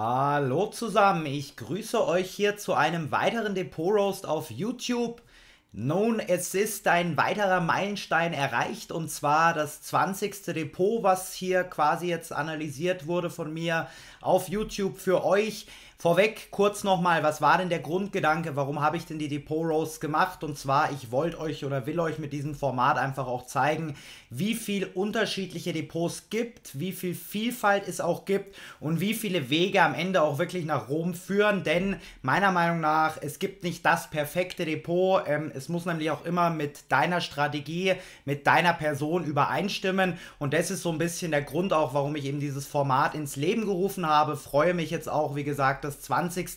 Hallo zusammen, ich grüße euch hier zu einem weiteren Depot Roast auf YouTube. Nun, es ist ein weiterer Meilenstein erreicht und zwar das 20. Depot, was hier quasi jetzt analysiert wurde von mir auf YouTube für euch. Vorweg kurz nochmal, was war denn der Grundgedanke, warum habe ich denn die Depot Roast gemacht? Und zwar, ich wollte euch oder will euch mit diesem Format einfach auch zeigen, wie viel unterschiedliche Depots gibt, wie viel Vielfalt es auch gibt und wie viele Wege am Ende auch wirklich nach Rom führen. Denn meiner Meinung nach, es gibt nicht das perfekte Depot. Ähm, es muss nämlich auch immer mit deiner Strategie, mit deiner Person übereinstimmen. Und das ist so ein bisschen der Grund auch, warum ich eben dieses Format ins Leben gerufen habe. Freue mich jetzt auch, wie gesagt, das 20.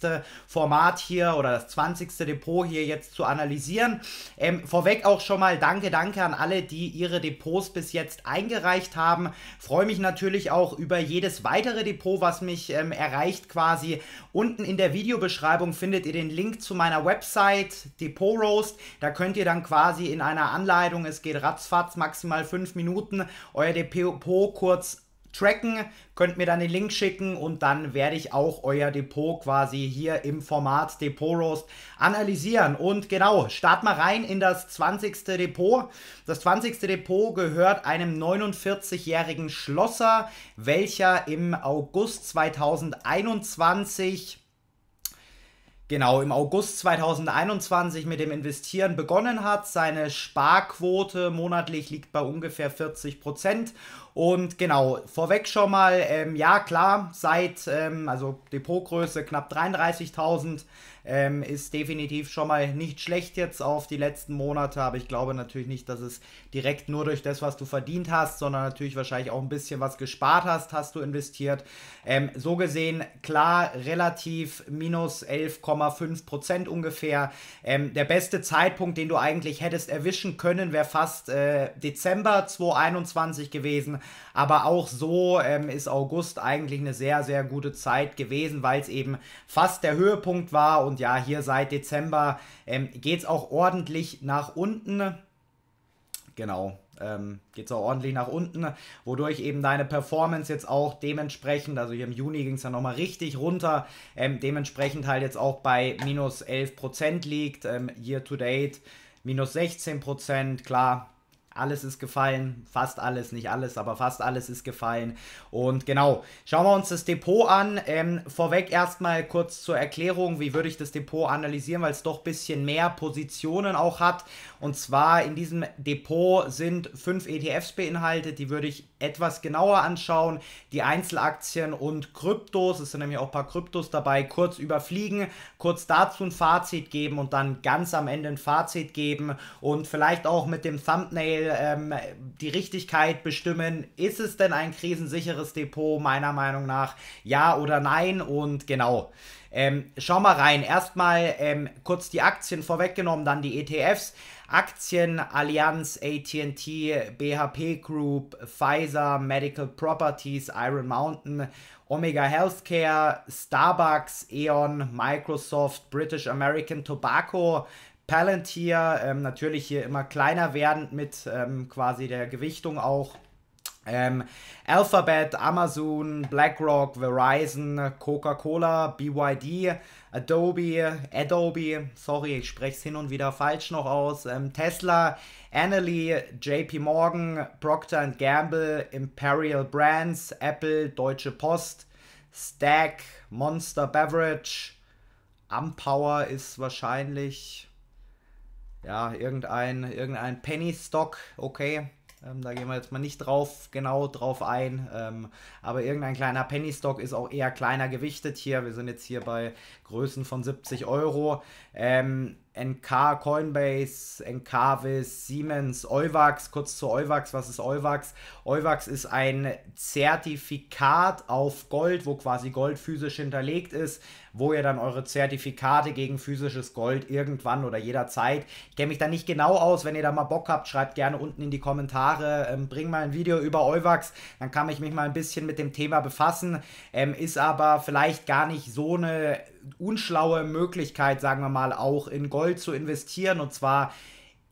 Format hier oder das 20. Depot hier jetzt zu analysieren. Ähm, vorweg auch schon mal danke, danke an alle, die ihre Depots bis jetzt eingereicht haben. Freue mich natürlich auch über jedes weitere Depot, was mich ähm, erreicht quasi. Unten in der Videobeschreibung findet ihr den Link zu meiner Website Depot Roast. Da könnt ihr dann quasi in einer Anleitung, es geht ratzfatz, maximal fünf Minuten, euer Depot kurz tracken. Könnt mir dann den Link schicken und dann werde ich auch euer Depot quasi hier im Format Depot Roast analysieren. Und genau, start mal rein in das 20. Depot. Das 20. Depot gehört einem 49-jährigen Schlosser, welcher im August 2021 genau im August 2021 mit dem Investieren begonnen hat. Seine Sparquote monatlich liegt bei ungefähr 40 Prozent. Und genau, vorweg schon mal, ähm, ja klar, seit, ähm, also Depotgröße knapp 33.000 ähm, ist definitiv schon mal nicht schlecht jetzt auf die letzten Monate, aber ich glaube natürlich nicht, dass es direkt nur durch das, was du verdient hast, sondern natürlich wahrscheinlich auch ein bisschen was gespart hast, hast du investiert. Ähm, so gesehen, klar, relativ minus 11,5 Prozent ungefähr. Ähm, der beste Zeitpunkt, den du eigentlich hättest erwischen können, wäre fast äh, Dezember 2021 gewesen, aber auch so ähm, ist August eigentlich eine sehr, sehr gute Zeit gewesen, weil es eben fast der Höhepunkt war und und ja, hier seit Dezember ähm, geht es auch ordentlich nach unten. Genau, ähm, geht es auch ordentlich nach unten, wodurch eben deine Performance jetzt auch dementsprechend, also hier im Juni ging es ja nochmal richtig runter, ähm, dementsprechend halt jetzt auch bei minus 11% liegt, ähm, year to date minus 16%, klar, alles ist gefallen, fast alles, nicht alles, aber fast alles ist gefallen. Und genau, schauen wir uns das Depot an. Ähm, vorweg erstmal kurz zur Erklärung, wie würde ich das Depot analysieren, weil es doch ein bisschen mehr Positionen auch hat. Und zwar in diesem Depot sind fünf ETFs beinhaltet, die würde ich etwas genauer anschauen. Die Einzelaktien und Kryptos, es sind nämlich auch ein paar Kryptos dabei, kurz überfliegen, kurz dazu ein Fazit geben und dann ganz am Ende ein Fazit geben und vielleicht auch mit dem Thumbnail ähm, die Richtigkeit bestimmen, ist es denn ein krisensicheres Depot, meiner Meinung nach, ja oder nein und genau. Ähm, schau mal rein. Erstmal ähm, kurz die Aktien vorweggenommen, dann die ETFs. Aktien, Allianz, ATT, BHP Group, Pfizer, Medical Properties, Iron Mountain, Omega Healthcare, Starbucks, E.ON, Microsoft, British American Tobacco, Palantir ähm, natürlich hier immer kleiner werdend mit ähm, quasi der Gewichtung auch. Ähm, Alphabet, Amazon, BlackRock, Verizon, Coca-Cola, BYD, Adobe, Adobe, sorry, ich spreche es hin und wieder falsch noch aus, ähm, Tesla, Annaly, JP Morgan, Procter Gamble, Imperial Brands, Apple, Deutsche Post, Stack, Monster Beverage, Ampower ist wahrscheinlich ja, irgendein, irgendein Penny Stock, okay. Ähm, da gehen wir jetzt mal nicht drauf, genau drauf ein. Ähm, aber irgendein kleiner Penny Stock ist auch eher kleiner gewichtet hier. Wir sind jetzt hier bei Größen von 70 Euro. Ähm, NK, Coinbase, NKWIS, Siemens, Euwax, kurz zu Euwax, was ist Euwax? Euwax ist ein Zertifikat auf Gold, wo quasi Gold physisch hinterlegt ist, wo ihr dann eure Zertifikate gegen physisches Gold irgendwann oder jederzeit. Ich kenne mich da nicht genau aus, wenn ihr da mal Bock habt, schreibt gerne unten in die Kommentare, ähm, bring mal ein Video über Euwax, dann kann ich mich mal ein bisschen mit dem Thema befassen, ähm, ist aber vielleicht gar nicht so eine unschlaue Möglichkeit, sagen wir mal, auch in Gold zu investieren und zwar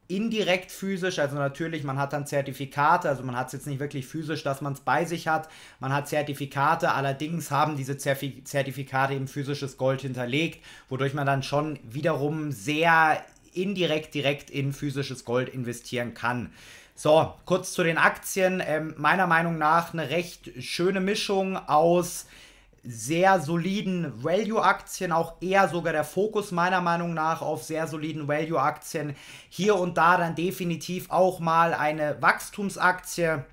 indirekt physisch, also natürlich, man hat dann Zertifikate, also man hat es jetzt nicht wirklich physisch, dass man es bei sich hat, man hat Zertifikate, allerdings haben diese Zertifikate eben physisches Gold hinterlegt, wodurch man dann schon wiederum sehr indirekt direkt in physisches Gold investieren kann. So, kurz zu den Aktien. Ähm, meiner Meinung nach eine recht schöne Mischung aus sehr soliden Value-Aktien, auch eher sogar der Fokus meiner Meinung nach auf sehr soliden Value-Aktien. Hier und da dann definitiv auch mal eine Wachstumsaktie.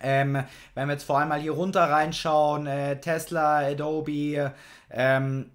Ähm, wenn wir jetzt vor allem mal hier runter reinschauen, äh, Tesla, Adobe, ähm,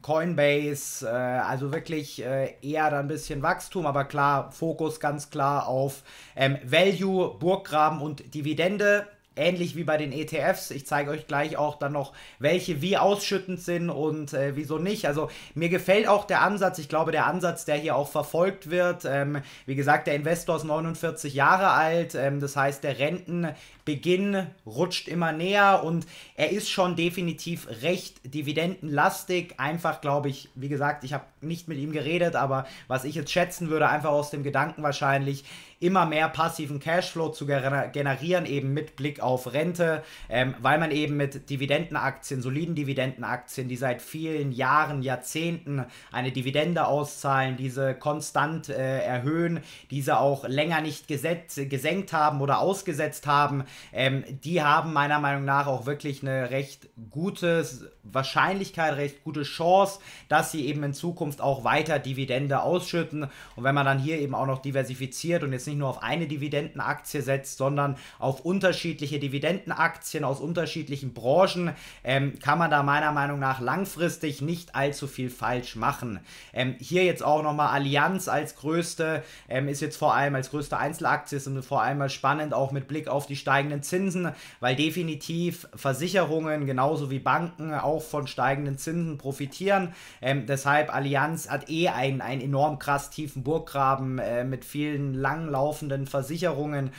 Coinbase, äh, also wirklich äh, eher dann ein bisschen Wachstum, aber klar, Fokus ganz klar auf ähm, Value, Burggraben und Dividende ähnlich wie bei den ETFs. Ich zeige euch gleich auch dann noch, welche wie ausschüttend sind und äh, wieso nicht. Also mir gefällt auch der Ansatz. Ich glaube, der Ansatz, der hier auch verfolgt wird. Ähm, wie gesagt, der Investor ist 49 Jahre alt. Ähm, das heißt, der Rentenbeginn rutscht immer näher und er ist schon definitiv recht dividendenlastig. Einfach, glaube ich, wie gesagt, ich habe nicht mit ihm geredet, aber was ich jetzt schätzen würde, einfach aus dem Gedanken wahrscheinlich, immer mehr passiven Cashflow zu generieren, eben mit Blick auf Rente, ähm, weil man eben mit Dividendenaktien, soliden Dividendenaktien, die seit vielen Jahren, Jahrzehnten eine Dividende auszahlen, diese konstant äh, erhöhen, diese auch länger nicht gesetz, gesenkt haben oder ausgesetzt haben, ähm, die haben meiner Meinung nach auch wirklich eine recht gute Wahrscheinlichkeit, recht gute Chance, dass sie eben in Zukunft auch weiter Dividende ausschütten. Und wenn man dann hier eben auch noch diversifiziert und jetzt nicht nur auf eine Dividendenaktie setzt, sondern auf unterschiedliche unterschiedliche Dividendenaktien aus unterschiedlichen Branchen, ähm, kann man da meiner Meinung nach langfristig nicht allzu viel falsch machen. Ähm, hier jetzt auch nochmal Allianz als größte, ähm, ist jetzt vor allem als größte Einzelaktie, ist vor allem mal spannend, auch mit Blick auf die steigenden Zinsen, weil definitiv Versicherungen genauso wie Banken auch von steigenden Zinsen profitieren. deshalb Allianz hat eh einen, einen enorm krass tiefen Burggraben äh, mit vielen langlaufenden Versicherungen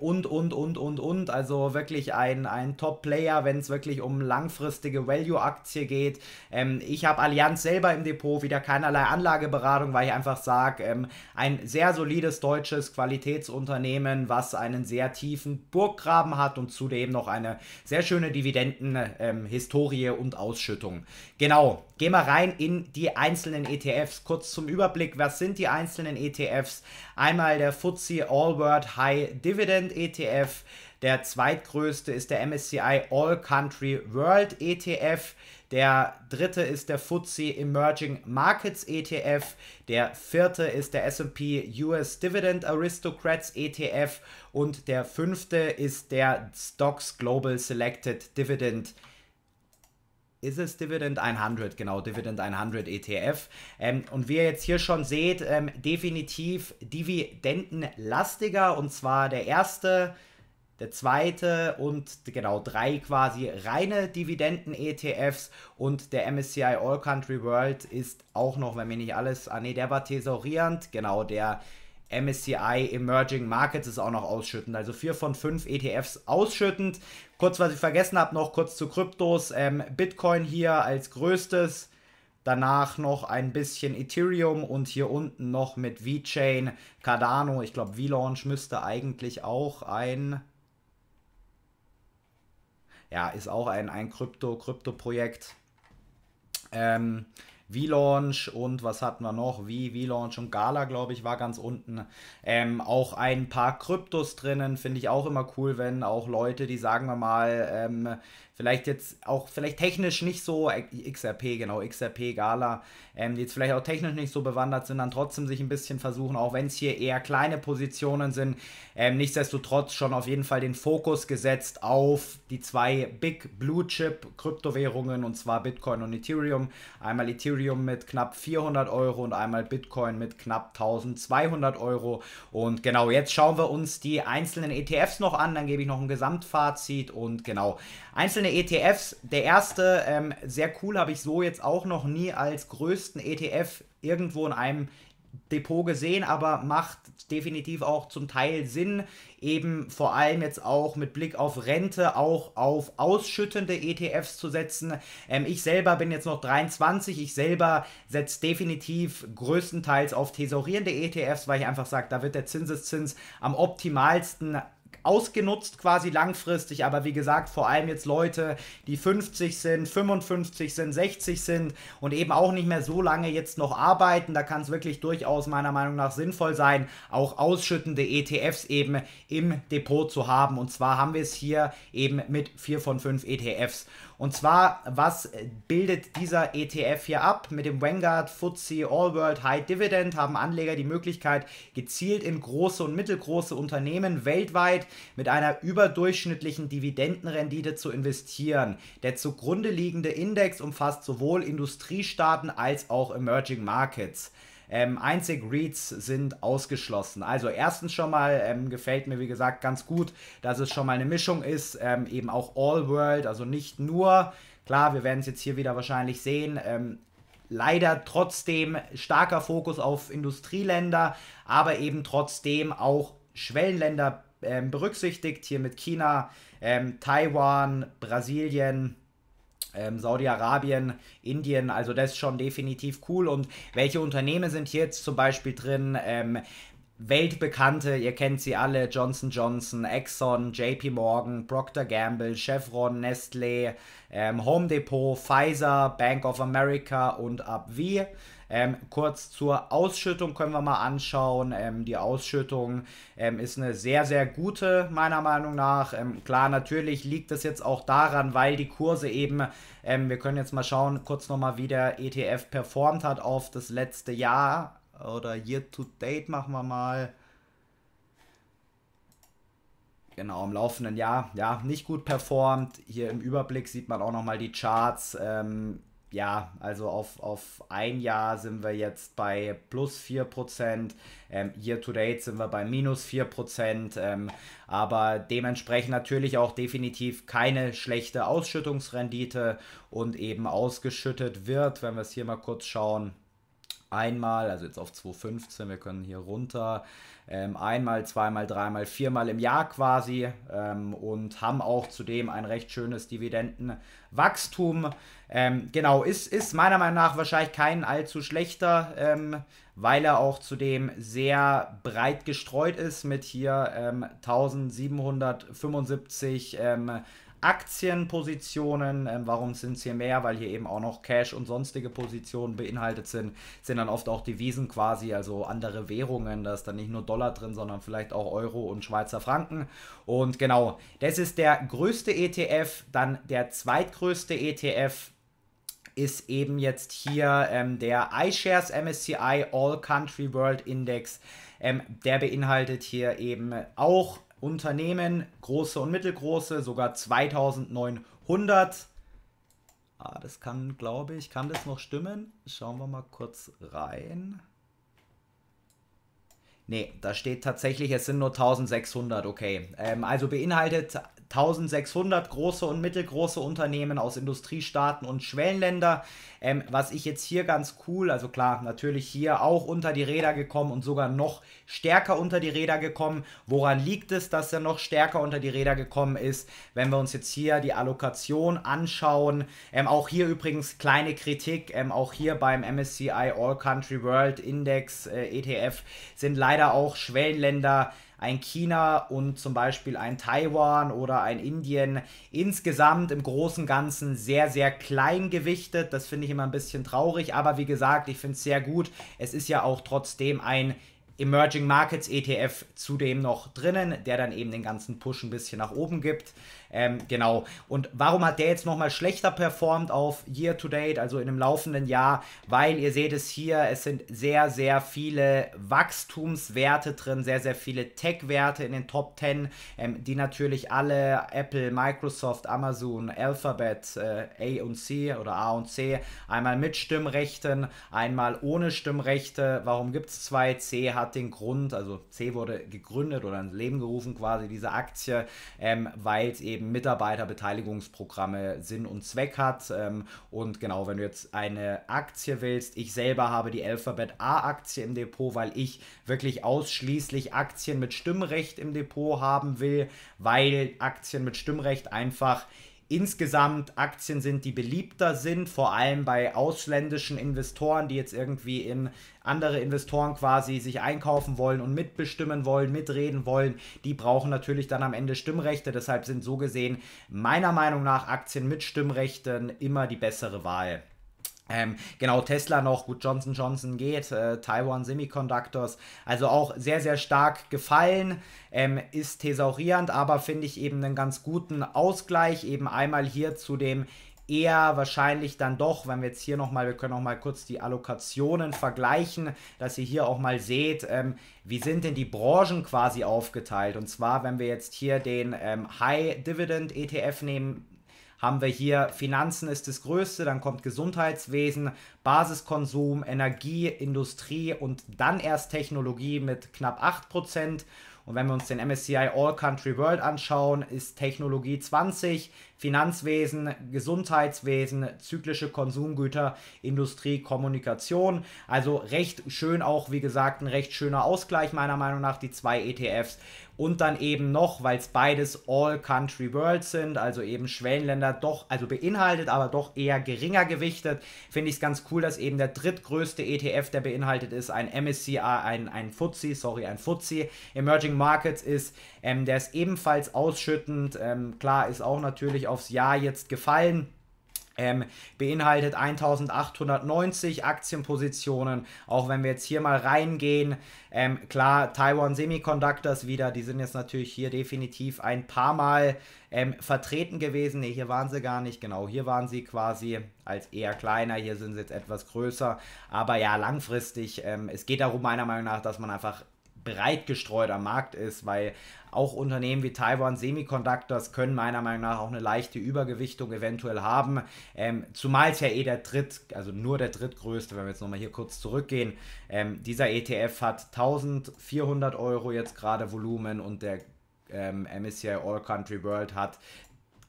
und, und, und, und, und also wirklich ein, ein Top-Player, wenn es wirklich um langfristige Value-Aktie geht. Ähm, ich habe Allianz selber im Depot, wieder keinerlei Anlageberatung, weil ich einfach sage, ähm, ein sehr solides deutsches Qualitätsunternehmen, was einen sehr tiefen Burggraben hat und zudem noch eine sehr schöne Dividenden-Historie ähm, und Ausschüttung. Genau, gehen wir rein in die einzelnen ETFs. Kurz zum Überblick, was sind die einzelnen ETFs? Einmal der FTSE All World High Dividend ETF, der zweitgrößte ist der MSCI All Country World ETF. Der dritte ist der FTSE Emerging Markets ETF. Der vierte ist der SP US Dividend Aristocrats ETF. Und der fünfte ist der Stocks Global Selected Dividend ist es Dividend 100, genau, Dividend 100 ETF. Ähm, und wie ihr jetzt hier schon seht, ähm, definitiv dividendenlastiger und zwar der erste der zweite und genau drei quasi reine Dividenden-ETFs und der MSCI All Country World ist auch noch, wenn mir nicht alles, ah nee, der war thesaurierend, genau, der MSCI Emerging Markets ist auch noch ausschüttend. Also vier von fünf ETFs ausschüttend. Kurz, was ich vergessen habe, noch kurz zu Kryptos. Ähm, Bitcoin hier als größtes. Danach noch ein bisschen Ethereum und hier unten noch mit VeChain, Cardano. Ich glaube, VLaunch müsste eigentlich auch ein ja, ist auch ein, ein Krypto-Krypto-Projekt. Ähm, V-Launch und was hatten wir noch? V, V-Launch und Gala, glaube ich, war ganz unten. Ähm, auch ein paar Kryptos drinnen, finde ich auch immer cool, wenn auch Leute, die sagen wir mal ähm, Vielleicht jetzt auch, vielleicht technisch nicht so, äh, XRP, genau, XRP, Gala, ähm, jetzt vielleicht auch technisch nicht so bewandert sind, dann trotzdem sich ein bisschen versuchen, auch wenn es hier eher kleine Positionen sind, ähm, nichtsdestotrotz schon auf jeden Fall den Fokus gesetzt auf die zwei Big Blue Chip Kryptowährungen und zwar Bitcoin und Ethereum. Einmal Ethereum mit knapp 400 Euro und einmal Bitcoin mit knapp 1200 Euro. Und genau, jetzt schauen wir uns die einzelnen ETFs noch an, dann gebe ich noch ein Gesamtfazit und genau, einzelne einzelne ETFs. Der erste, ähm, sehr cool, habe ich so jetzt auch noch nie als größten ETF irgendwo in einem Depot gesehen, aber macht definitiv auch zum Teil Sinn, eben vor allem jetzt auch mit Blick auf Rente auch auf ausschüttende ETFs zu setzen. Ähm, ich selber bin jetzt noch 23, ich selber setze definitiv größtenteils auf thesaurierende ETFs, weil ich einfach sage, da wird der Zinseszins am optimalsten ausgenutzt quasi langfristig, aber wie gesagt, vor allem jetzt Leute, die 50 sind, 55 sind, 60 sind und eben auch nicht mehr so lange jetzt noch arbeiten, da kann es wirklich durchaus meiner Meinung nach sinnvoll sein, auch ausschüttende ETFs eben im Depot zu haben und zwar haben wir es hier eben mit 4 von 5 ETFs. Und zwar, was bildet dieser ETF hier ab? Mit dem Vanguard FTSE All World High Dividend haben Anleger die Möglichkeit, gezielt in große und mittelgroße Unternehmen weltweit mit einer überdurchschnittlichen Dividendenrendite zu investieren. Der zugrunde liegende Index umfasst sowohl Industriestaaten als auch Emerging Markets. Ähm, einzig Reads sind ausgeschlossen. Also erstens schon mal ähm, gefällt mir, wie gesagt, ganz gut, dass es schon mal eine Mischung ist, ähm, eben auch All World, also nicht nur, klar, wir werden es jetzt hier wieder wahrscheinlich sehen, ähm, leider trotzdem starker Fokus auf Industrieländer, aber eben trotzdem auch Schwellenländer ähm, berücksichtigt, hier mit China, ähm, Taiwan, Brasilien, ähm, Saudi-Arabien, Indien, also das ist schon definitiv cool. Und welche Unternehmen sind hier jetzt zum Beispiel drin? Ähm, weltbekannte, ihr kennt sie alle, Johnson Johnson, Exxon, JP Morgan, Procter Gamble, Chevron, Nestlé, ähm, Home Depot, Pfizer, Bank of America und AbbVie. Ähm, kurz zur Ausschüttung können wir mal anschauen. Ähm, die Ausschüttung ähm, ist eine sehr, sehr gute, meiner Meinung nach. Ähm, klar, natürlich liegt das jetzt auch daran, weil die Kurse eben, ähm, wir können jetzt mal schauen, kurz nochmal, wie der ETF performt hat auf das letzte Jahr oder Year to Date machen wir mal genau im laufenden Jahr ja nicht gut performt. Hier im Überblick sieht man auch nochmal die Charts. Ähm, ja, also auf, auf ein Jahr sind wir jetzt bei plus 4%, ähm, year to date sind wir bei minus 4%, ähm, aber dementsprechend natürlich auch definitiv keine schlechte Ausschüttungsrendite und eben ausgeschüttet wird, wenn wir es hier mal kurz schauen, einmal, also jetzt auf 2,15, wir können hier runter, ähm, einmal, zweimal, dreimal, viermal im Jahr quasi ähm, und haben auch zudem ein recht schönes Dividendenwachstum. Ähm, genau, ist, ist meiner Meinung nach wahrscheinlich kein allzu schlechter, ähm, weil er auch zudem sehr breit gestreut ist mit hier 1775 ähm, Aktienpositionen. Ähm, warum sind es hier mehr? Weil hier eben auch noch Cash und sonstige Positionen beinhaltet sind. Sind dann oft auch Devisen quasi, also andere Währungen. Da ist dann nicht nur Dollar drin, sondern vielleicht auch Euro und Schweizer Franken. Und genau, das ist der größte ETF. Dann der zweitgrößte ETF, ist eben jetzt hier ähm, der iShares MSCI All Country World Index. Ähm, der beinhaltet hier eben auch Unternehmen, große und mittelgroße, sogar 2900. Ah, das kann, glaube ich, kann das noch stimmen? Schauen wir mal kurz rein. Ne, da steht tatsächlich, es sind nur 1600, okay. Ähm, also beinhaltet 1600 große und mittelgroße Unternehmen aus Industriestaaten und Schwellenländer. Ähm, was ich jetzt hier ganz cool, also klar, natürlich hier auch unter die Räder gekommen und sogar noch stärker unter die Räder gekommen. Woran liegt es, dass er noch stärker unter die Räder gekommen ist? Wenn wir uns jetzt hier die Allokation anschauen, ähm, auch hier übrigens kleine Kritik, ähm, auch hier beim MSCI All Country World Index äh, ETF sind leider auch Schwellenländer ein China und zum Beispiel ein Taiwan oder ein Indien insgesamt im Großen und Ganzen sehr, sehr klein gewichtet. Das finde ich immer ein bisschen traurig, aber wie gesagt, ich finde es sehr gut. Es ist ja auch trotzdem ein Emerging Markets ETF zudem noch drinnen, der dann eben den ganzen Push ein bisschen nach oben gibt. Ähm, genau. Und warum hat der jetzt nochmal schlechter performt auf Year to Date, also in dem laufenden Jahr? Weil ihr seht es hier, es sind sehr, sehr viele Wachstumswerte drin, sehr, sehr viele Tech-Werte in den Top 10, ähm, die natürlich alle Apple, Microsoft, Amazon, Alphabet, äh, A und C oder A und C, einmal mit Stimmrechten, einmal ohne Stimmrechte. Warum gibt es zwei? C hat hat den Grund, also C wurde gegründet oder ins Leben gerufen quasi, diese Aktie, ähm, weil es eben Mitarbeiterbeteiligungsprogramme Sinn und Zweck hat. Ähm, und genau, wenn du jetzt eine Aktie willst, ich selber habe die Alphabet A-Aktie im Depot, weil ich wirklich ausschließlich Aktien mit Stimmrecht im Depot haben will, weil Aktien mit Stimmrecht einfach insgesamt Aktien sind, die beliebter sind, vor allem bei ausländischen Investoren, die jetzt irgendwie in andere Investoren quasi sich einkaufen wollen und mitbestimmen wollen, mitreden wollen, die brauchen natürlich dann am Ende Stimmrechte. Deshalb sind so gesehen meiner Meinung nach Aktien mit Stimmrechten immer die bessere Wahl. Ähm, genau, Tesla noch, gut, Johnson Johnson geht, äh, Taiwan Semiconductors, also auch sehr, sehr stark gefallen, ähm, ist thesaurierend, aber finde ich eben einen ganz guten Ausgleich, eben einmal hier zu dem eher wahrscheinlich dann doch, wenn wir jetzt hier nochmal, wir können nochmal kurz die Allokationen vergleichen, dass ihr hier auch mal seht, ähm, wie sind denn die Branchen quasi aufgeteilt. Und zwar, wenn wir jetzt hier den ähm, High Dividend ETF nehmen, haben wir hier Finanzen ist das Größte, dann kommt Gesundheitswesen, Basiskonsum, Energie, Industrie und dann erst Technologie mit knapp 8%. Und wenn wir uns den MSCI All Country World anschauen, ist Technologie 20, Finanzwesen, Gesundheitswesen, zyklische Konsumgüter, Industrie, Kommunikation. Also recht schön auch, wie gesagt, ein recht schöner Ausgleich meiner Meinung nach, die zwei ETFs. Und dann eben noch, weil es beides All-Country World sind, also eben Schwellenländer doch, also beinhaltet, aber doch eher geringer gewichtet, finde ich es ganz cool, dass eben der drittgrößte ETF, der beinhaltet ist, ein MSCI, ein, ein FTSE, sorry, ein FTSE. Emerging Markets ist, ähm, der ist ebenfalls ausschüttend. Ähm, klar, ist auch natürlich aufs Jahr jetzt gefallen ähm, beinhaltet 1890 Aktienpositionen. Auch wenn wir jetzt hier mal reingehen, ähm, klar, Taiwan Semiconductors wieder, die sind jetzt natürlich hier definitiv ein paar Mal ähm, vertreten gewesen. Ne, hier waren sie gar nicht, genau, hier waren sie quasi als eher kleiner, hier sind sie jetzt etwas größer. Aber ja, langfristig, ähm, es geht darum, meiner Meinung nach, dass man einfach breit gestreut am Markt ist, weil auch Unternehmen wie Taiwan Semiconductors können meiner Meinung nach auch eine leichte Übergewichtung eventuell haben, ähm, zumal es ja eh der dritt, also nur der drittgrößte, wenn wir jetzt nochmal hier kurz zurückgehen, ähm, dieser ETF hat 1400 Euro jetzt gerade Volumen und der ähm, MSCI All Country World hat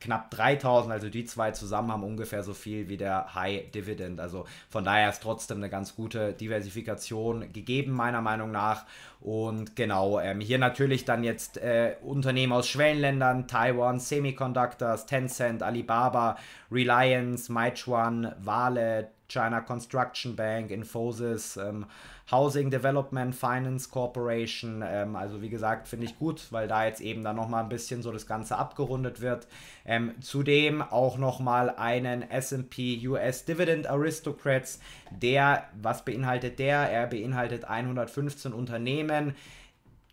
knapp 3000, also die zwei zusammen haben ungefähr so viel wie der High Dividend. Also von daher ist trotzdem eine ganz gute Diversifikation gegeben, meiner Meinung nach. Und genau, ähm, hier natürlich dann jetzt äh, Unternehmen aus Schwellenländern, Taiwan, Semiconductors, Tencent, Alibaba, Reliance, Meituan, Vale, China Construction Bank, Infosys, ähm, Housing Development Finance Corporation. Ähm, also wie gesagt, finde ich gut, weil da jetzt eben dann nochmal ein bisschen so das Ganze abgerundet wird. Ähm, zudem auch nochmal einen SP US Dividend Aristocrats. Der, was beinhaltet der? Er beinhaltet 115 Unternehmen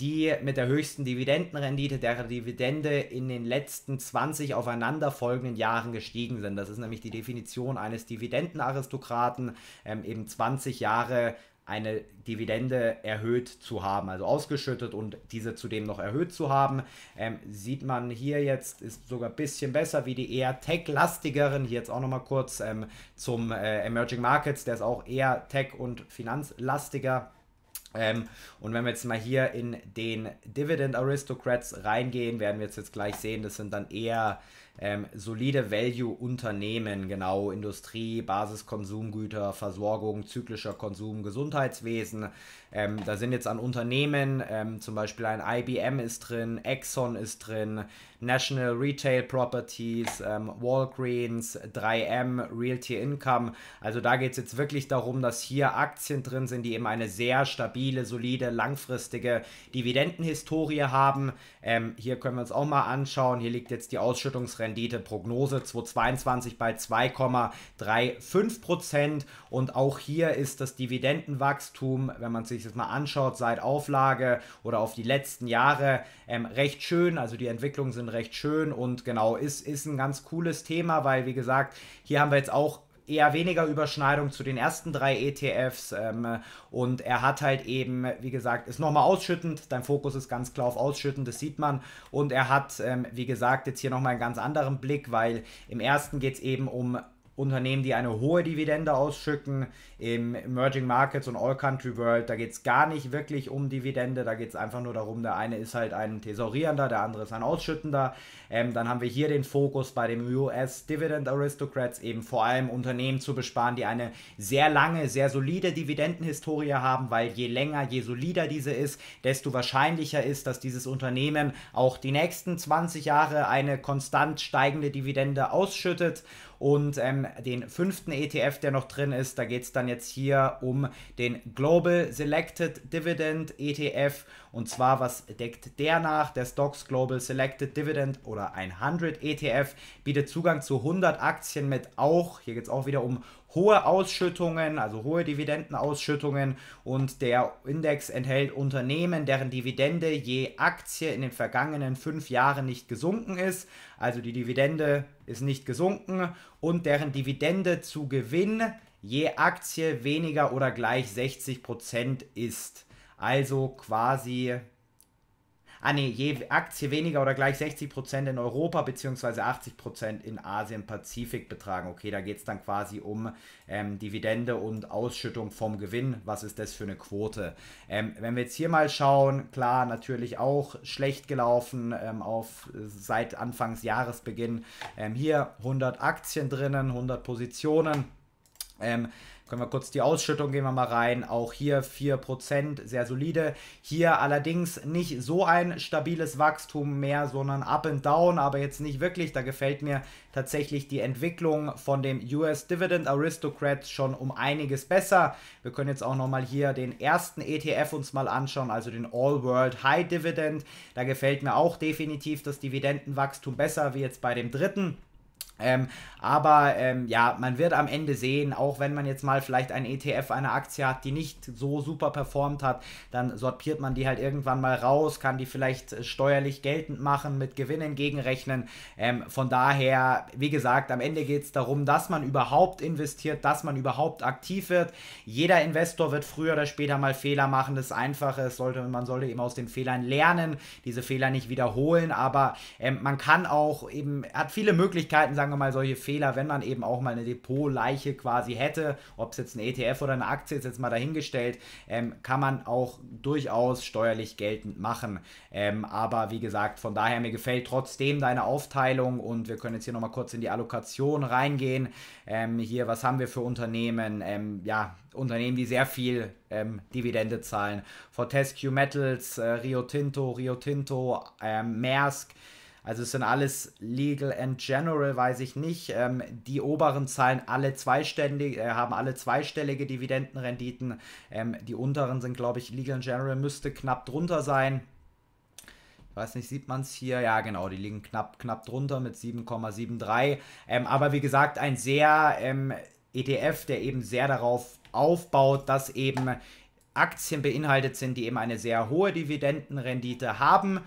die mit der höchsten Dividendenrendite der Dividende in den letzten 20 aufeinanderfolgenden Jahren gestiegen sind. Das ist nämlich die Definition eines Dividendenaristokraten, ähm, eben 20 Jahre eine Dividende erhöht zu haben, also ausgeschüttet und diese zudem noch erhöht zu haben. Ähm, sieht man hier jetzt, ist sogar ein bisschen besser wie die eher tech-lastigeren. Hier jetzt auch nochmal kurz ähm, zum äh, Emerging Markets, der ist auch eher tech- und finanzlastiger. Ähm, und wenn wir jetzt mal hier in den Dividend Aristocrats reingehen, werden wir jetzt, jetzt gleich sehen, das sind dann eher ähm, solide Value-Unternehmen, genau Industrie, Basiskonsumgüter, Versorgung, zyklischer Konsum, Gesundheitswesen. Ähm, da sind jetzt an Unternehmen, ähm, zum Beispiel ein IBM ist drin, Exxon ist drin, National Retail Properties, ähm, Walgreens, 3M, Realty Income. Also da geht es jetzt wirklich darum, dass hier Aktien drin sind, die eben eine sehr stabile, solide, langfristige Dividendenhistorie haben. Ähm, hier können wir uns auch mal anschauen. Hier liegt jetzt die Ausschüttungsrente Renditeprognose 2022 bei 2,35 Prozent. Und auch hier ist das Dividendenwachstum, wenn man sich das mal anschaut, seit Auflage oder auf die letzten Jahre ähm, recht schön. Also die Entwicklungen sind recht schön und genau ist, ist ein ganz cooles Thema, weil wie gesagt, hier haben wir jetzt auch eher weniger Überschneidung zu den ersten drei ETFs ähm, und er hat halt eben, wie gesagt, ist nochmal ausschüttend, dein Fokus ist ganz klar auf ausschüttend, das sieht man und er hat, ähm, wie gesagt, jetzt hier nochmal einen ganz anderen Blick, weil im ersten geht es eben um Unternehmen, die eine hohe Dividende ausschütten. Im Emerging Markets und All Country World, da geht es gar nicht wirklich um Dividende, da geht es einfach nur darum, der eine ist halt ein Thesaurierender, der andere ist ein Ausschüttender. Ähm, dann haben wir hier den Fokus bei den US Dividend Aristocrats eben vor allem Unternehmen zu besparen, die eine sehr lange, sehr solide Dividendenhistorie haben, weil je länger, je solider diese ist, desto wahrscheinlicher ist, dass dieses Unternehmen auch die nächsten 20 Jahre eine konstant steigende Dividende ausschüttet und ähm, den fünften ETF, der noch drin ist, da geht es dann jetzt hier um den Global Selected Dividend ETF. Und zwar, was deckt der nach? Der Stocks Global Selected Dividend oder 100 ETF bietet Zugang zu 100 Aktien mit auch, hier geht es auch wieder um hohe Ausschüttungen, also hohe Dividendenausschüttungen und der Index enthält Unternehmen, deren Dividende je Aktie in den vergangenen fünf Jahren nicht gesunken ist, also die Dividende ist nicht gesunken und deren Dividende zu Gewinn je Aktie weniger oder gleich 60% Prozent ist. Also quasi. Ah ne, je Aktie weniger oder gleich 60% in Europa bzw. 80% in Asien Pazifik betragen. Okay, da geht es dann quasi um ähm, Dividende und Ausschüttung vom Gewinn. Was ist das für eine Quote? Ähm, wenn wir jetzt hier mal schauen, klar, natürlich auch schlecht gelaufen ähm, auf seit Anfangs Jahresbeginn. Ähm, hier 100 Aktien drinnen, 100 Positionen. Ähm, können wir kurz die Ausschüttung, gehen wir mal rein. Auch hier 4%, sehr solide. Hier allerdings nicht so ein stabiles Wachstum mehr, sondern up and down, aber jetzt nicht wirklich. Da gefällt mir tatsächlich die Entwicklung von dem US Dividend Aristocrats schon um einiges besser. Wir können jetzt auch nochmal hier den ersten ETF uns mal anschauen, also den All World High Dividend. Da gefällt mir auch definitiv das Dividendenwachstum besser wie jetzt bei dem dritten. Ähm, aber ähm, ja, man wird am Ende sehen, auch wenn man jetzt mal vielleicht ein ETF, eine Aktie hat, die nicht so super performt hat, dann sortiert man die halt irgendwann mal raus, kann die vielleicht äh, steuerlich geltend machen, mit Gewinnen gegenrechnen. Ähm, von daher, wie gesagt, am Ende geht es darum, dass man überhaupt investiert, dass man überhaupt aktiv wird. Jeder Investor wird früher oder später mal Fehler machen. Das Einfache ist, sollte, man sollte eben aus den Fehlern lernen, diese Fehler nicht wiederholen, aber ähm, man kann auch eben, hat viele Möglichkeiten, sagen, sagen wir mal, solche Fehler, wenn man eben auch mal eine Depotleiche quasi hätte, ob es jetzt ein ETF oder eine Aktie ist, jetzt mal dahingestellt, ähm, kann man auch durchaus steuerlich geltend machen. Ähm, aber wie gesagt, von daher, mir gefällt trotzdem deine Aufteilung und wir können jetzt hier nochmal kurz in die Allokation reingehen. Ähm, hier, was haben wir für Unternehmen? Ähm, ja, Unternehmen, die sehr viel ähm, Dividende zahlen. Fortescue Metals, äh, Rio Tinto, Rio Tinto, ähm, Maersk. Also es sind alles Legal and General, weiß ich nicht. Ähm, die oberen zahlen alle zweistellig, äh, haben alle zweistellige Dividendenrenditen. Ähm, die unteren sind, glaube ich, Legal and General müsste knapp drunter sein. Ich weiß nicht, sieht man es hier? Ja, genau, die liegen knapp, knapp drunter mit 7,73. Ähm, aber wie gesagt, ein sehr ähm, ETF, der eben sehr darauf aufbaut, dass eben Aktien beinhaltet sind, die eben eine sehr hohe Dividendenrendite haben.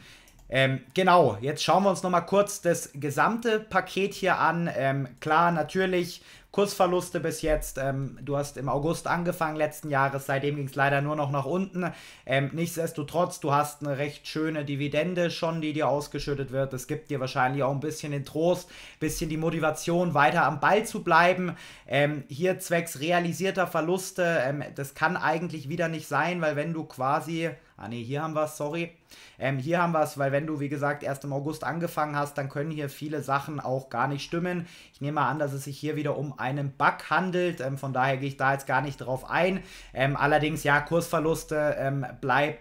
Ähm, genau, jetzt schauen wir uns nochmal kurz das gesamte Paket hier an. Ähm, klar, natürlich Kursverluste bis jetzt. Ähm, du hast im August angefangen letzten Jahres, seitdem ging es leider nur noch nach unten. Ähm, nichtsdestotrotz, du hast eine recht schöne Dividende schon, die dir ausgeschüttet wird. Das gibt dir wahrscheinlich auch ein bisschen den Trost, ein bisschen die Motivation, weiter am Ball zu bleiben. Ähm, hier zwecks realisierter Verluste, ähm, das kann eigentlich wieder nicht sein, weil wenn du quasi... Ah ne, hier haben wir es, sorry. Ähm, hier haben wir es, weil wenn du, wie gesagt, erst im August angefangen hast, dann können hier viele Sachen auch gar nicht stimmen. Ich nehme mal an, dass es sich hier wieder um um einen Bug handelt. Ähm, von daher gehe ich da jetzt gar nicht drauf ein. Ähm, allerdings, ja, Kursverluste ähm, bleibt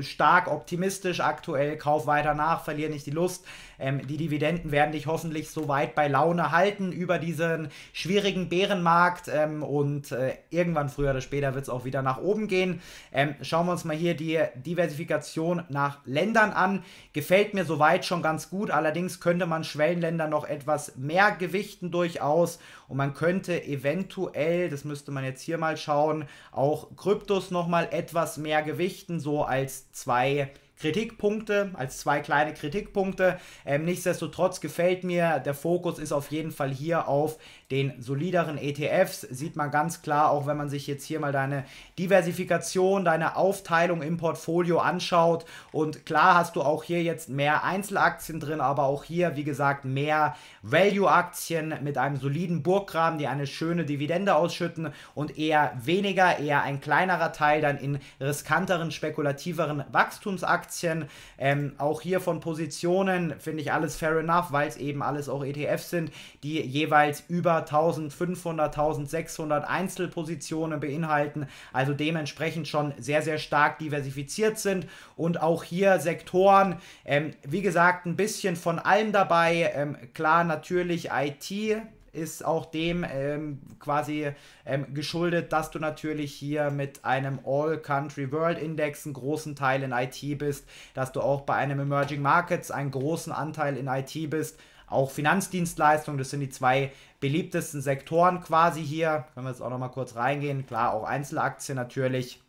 stark optimistisch aktuell. Kauf weiter nach, verliere nicht die Lust. Ähm, die Dividenden werden dich hoffentlich so weit bei Laune halten über diesen schwierigen Bärenmarkt ähm, und äh, irgendwann früher oder später wird es auch wieder nach oben gehen. Ähm, schauen wir uns mal hier die Diversifikation nach Ländern an. Gefällt mir soweit schon ganz gut, allerdings könnte man Schwellenländer noch etwas mehr gewichten durchaus und man könnte eventuell, das müsste man jetzt hier mal schauen, auch Kryptos noch mal etwas mehr gewichten, so als zwei Kritikpunkte, als zwei kleine Kritikpunkte. Ähm, nichtsdestotrotz gefällt mir, der Fokus ist auf jeden Fall hier auf den solideren ETFs. Sieht man ganz klar, auch wenn man sich jetzt hier mal deine Diversifikation, deine Aufteilung im Portfolio anschaut. Und klar hast du auch hier jetzt mehr Einzelaktien drin, aber auch hier, wie gesagt, mehr Value-Aktien mit einem soliden Burggraben, die eine schöne Dividende ausschütten und eher weniger, eher ein kleinerer Teil dann in riskanteren, spekulativeren Wachstumsaktien. Aktien, ähm, auch hier von Positionen, finde ich alles fair enough, weil es eben alles auch ETFs sind, die jeweils über 1500, 1600 Einzelpositionen beinhalten, also dementsprechend schon sehr, sehr stark diversifiziert sind und auch hier Sektoren, ähm, wie gesagt, ein bisschen von allem dabei, ähm, klar natürlich IT, ist auch dem ähm, quasi ähm, geschuldet, dass du natürlich hier mit einem All-Country World Index einen großen Teil in IT bist, dass du auch bei einem Emerging Markets einen großen Anteil in IT bist. Auch Finanzdienstleistungen, das sind die zwei beliebtesten Sektoren quasi hier. Können wir jetzt auch nochmal kurz reingehen. Klar, auch Einzelaktien natürlich.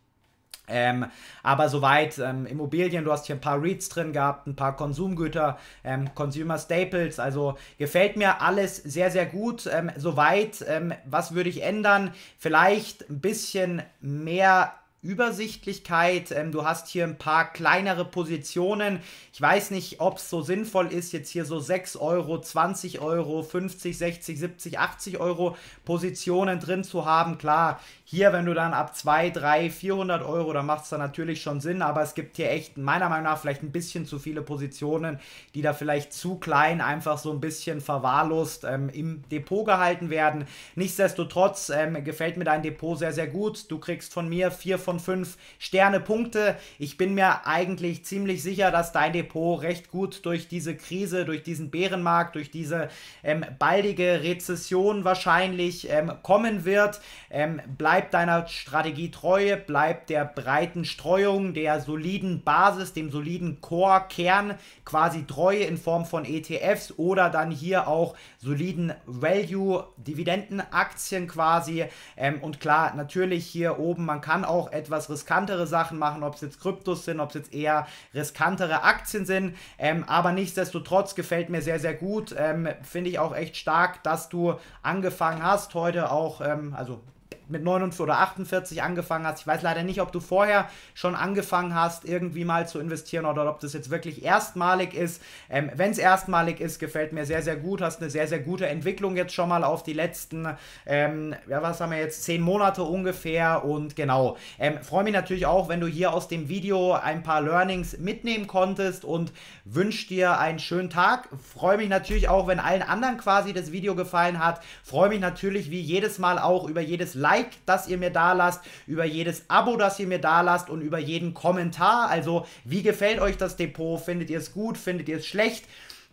Ähm, aber soweit ähm, Immobilien, du hast hier ein paar REITs drin gehabt, ein paar Konsumgüter, ähm, Consumer Staples, also gefällt mir alles sehr, sehr gut. Ähm, soweit, ähm, was würde ich ändern? Vielleicht ein bisschen mehr Übersichtlichkeit. Ähm, du hast hier ein paar kleinere Positionen. Ich weiß nicht, ob es so sinnvoll ist, jetzt hier so 6 Euro, 20 Euro, 50, 60, 70, 80 Euro Positionen drin zu haben. Klar, hier, wenn du dann ab 2, 3, 400 Euro, dann macht es dann natürlich schon Sinn, aber es gibt hier echt meiner Meinung nach vielleicht ein bisschen zu viele Positionen, die da vielleicht zu klein einfach so ein bisschen verwahrlost ähm, im Depot gehalten werden. Nichtsdestotrotz ähm, gefällt mir dein Depot sehr, sehr gut. Du kriegst von mir 4 von 5 Sternepunkte. Ich bin mir eigentlich ziemlich sicher, dass dein Depot recht gut durch diese Krise, durch diesen Bärenmarkt, durch diese ähm, baldige Rezession wahrscheinlich ähm, kommen wird. Ähm, bleib bleib deiner Strategie treu, bleib der breiten Streuung, der soliden Basis, dem soliden Core-Kern quasi treu in Form von ETFs oder dann hier auch soliden Value-Dividendenaktien quasi. Ähm, und klar, natürlich hier oben, man kann auch etwas riskantere Sachen machen, ob es jetzt Kryptos sind, ob es jetzt eher riskantere Aktien sind. Ähm, aber nichtsdestotrotz gefällt mir sehr, sehr gut. Ähm, Finde ich auch echt stark, dass du angefangen hast, heute auch, ähm, also mit 49 oder 48 angefangen hast. Ich weiß leider nicht, ob du vorher schon angefangen hast, irgendwie mal zu investieren oder ob das jetzt wirklich erstmalig ist. Ähm, Wenn es erstmalig ist, gefällt mir sehr, sehr gut. Hast eine sehr, sehr gute Entwicklung jetzt schon mal auf die letzten, ähm, ja, was haben wir jetzt, zehn Monate ungefähr. Und genau, ähm, freue mich natürlich auch, wenn du hier aus dem Video ein paar Learnings mitnehmen konntest und wünsche dir einen schönen Tag. Freue mich natürlich auch, wenn allen anderen quasi das Video gefallen hat. Freue mich natürlich wie jedes Mal auch über jedes Like Like, das ihr mir da lasst, über jedes Abo, das ihr mir da lasst und über jeden Kommentar. Also, wie gefällt euch das Depot? Findet ihr es gut? Findet ihr es schlecht?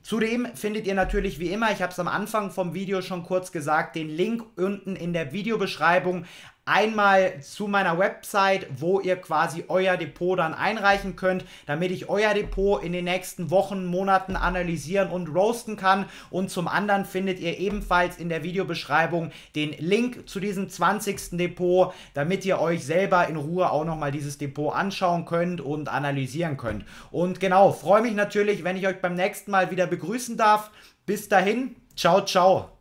Zudem findet ihr natürlich wie immer, ich habe es am Anfang vom Video schon kurz gesagt, den Link unten in der Videobeschreibung einmal zu meiner Website, wo ihr quasi euer Depot dann einreichen könnt, damit ich euer Depot in den nächsten Wochen, Monaten analysieren und roasten kann. Und zum anderen findet ihr ebenfalls in der Videobeschreibung den Link zu diesem 20. Depot, damit ihr euch selber in Ruhe auch nochmal dieses Depot anschauen könnt und analysieren könnt. Und genau, freue mich natürlich, wenn ich euch beim nächsten Mal wieder begrüßen darf. Bis dahin, ciao, ciao.